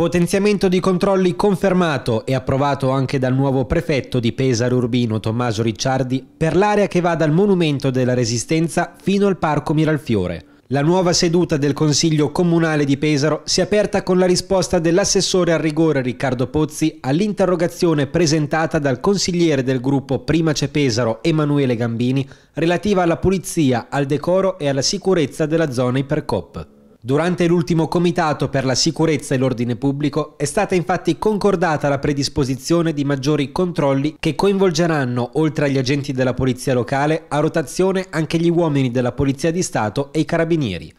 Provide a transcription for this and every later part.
Potenziamento di controlli confermato e approvato anche dal nuovo prefetto di Pesaro Urbino Tommaso Ricciardi per l'area che va dal Monumento della Resistenza fino al Parco Miralfiore. La nuova seduta del Consiglio Comunale di Pesaro si è aperta con la risposta dell'assessore al rigore Riccardo Pozzi all'interrogazione presentata dal consigliere del gruppo Prima C'è Pesaro Emanuele Gambini relativa alla pulizia, al decoro e alla sicurezza della zona Ipercop. Durante l'ultimo Comitato per la sicurezza e l'ordine pubblico è stata infatti concordata la predisposizione di maggiori controlli che coinvolgeranno, oltre agli agenti della polizia locale, a rotazione anche gli uomini della polizia di Stato e i carabinieri.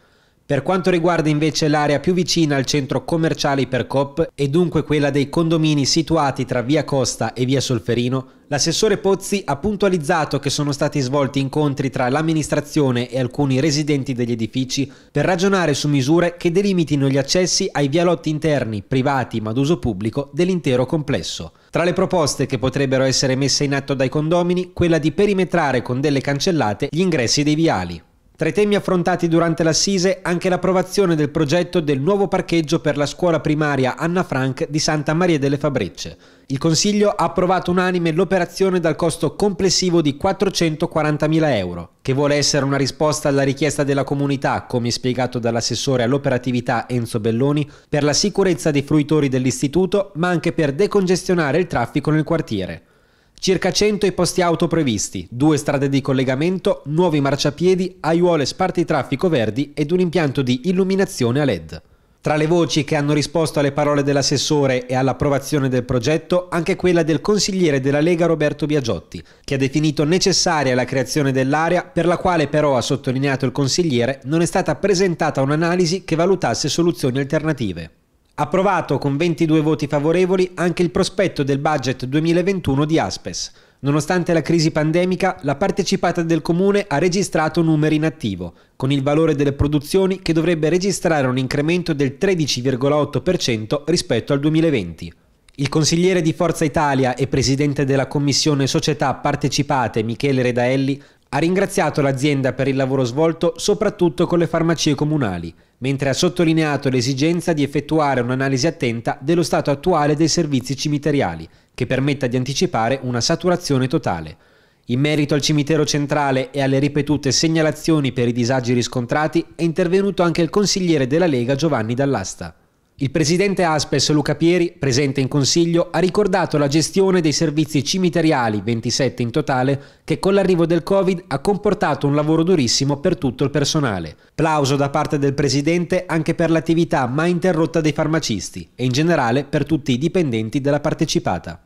Per quanto riguarda invece l'area più vicina al centro commerciale Ipercop e dunque quella dei condomini situati tra via Costa e via Solferino, l'assessore Pozzi ha puntualizzato che sono stati svolti incontri tra l'amministrazione e alcuni residenti degli edifici per ragionare su misure che delimitino gli accessi ai vialotti interni, privati ma d'uso pubblico, dell'intero complesso. Tra le proposte che potrebbero essere messe in atto dai condomini, quella di perimetrare con delle cancellate gli ingressi dei viali. Tra i temi affrontati durante l'assise anche l'approvazione del progetto del nuovo parcheggio per la scuola primaria Anna Frank di Santa Maria delle Fabbricce. Il Consiglio ha approvato unanime l'operazione dal costo complessivo di 440.000 euro, che vuole essere una risposta alla richiesta della comunità, come spiegato dall'assessore all'operatività Enzo Belloni, per la sicurezza dei fruitori dell'istituto, ma anche per decongestionare il traffico nel quartiere. Circa 100 i posti auto previsti, due strade di collegamento, nuovi marciapiedi, aiuole spartitraffico verdi ed un impianto di illuminazione a LED. Tra le voci che hanno risposto alle parole dell'assessore e all'approvazione del progetto, anche quella del consigliere della Lega Roberto Biagiotti, che ha definito necessaria la creazione dell'area, per la quale però, ha sottolineato il consigliere, non è stata presentata un'analisi che valutasse soluzioni alternative. Approvato con 22 voti favorevoli anche il prospetto del budget 2021 di Aspes. Nonostante la crisi pandemica, la partecipata del comune ha registrato numeri in attivo, con il valore delle produzioni che dovrebbe registrare un incremento del 13,8% rispetto al 2020. Il consigliere di Forza Italia e presidente della commissione Società Partecipate Michele Redaelli ha ringraziato l'azienda per il lavoro svolto soprattutto con le farmacie comunali mentre ha sottolineato l'esigenza di effettuare un'analisi attenta dello stato attuale dei servizi cimiteriali, che permetta di anticipare una saturazione totale. In merito al cimitero centrale e alle ripetute segnalazioni per i disagi riscontrati è intervenuto anche il consigliere della Lega Giovanni Dall'Asta. Il presidente Aspes Luca Pieri, presente in consiglio, ha ricordato la gestione dei servizi cimiteriali, 27 in totale, che con l'arrivo del Covid ha comportato un lavoro durissimo per tutto il personale. Plauso da parte del presidente anche per l'attività mai interrotta dei farmacisti e in generale per tutti i dipendenti della partecipata.